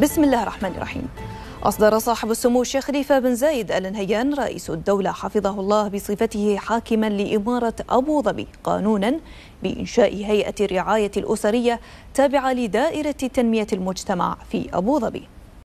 بسم الله الرحمن الرحيم أصدر صاحب السمو الشيخ خليفة بن زايد آل نهيان رئيس الدولة حفظه الله بصفته حاكما لإمارة أبو ظبي قانونا بإنشاء هيئة الرعاية الأسرية تابعة لدائرة تنمية المجتمع في أبو ظبي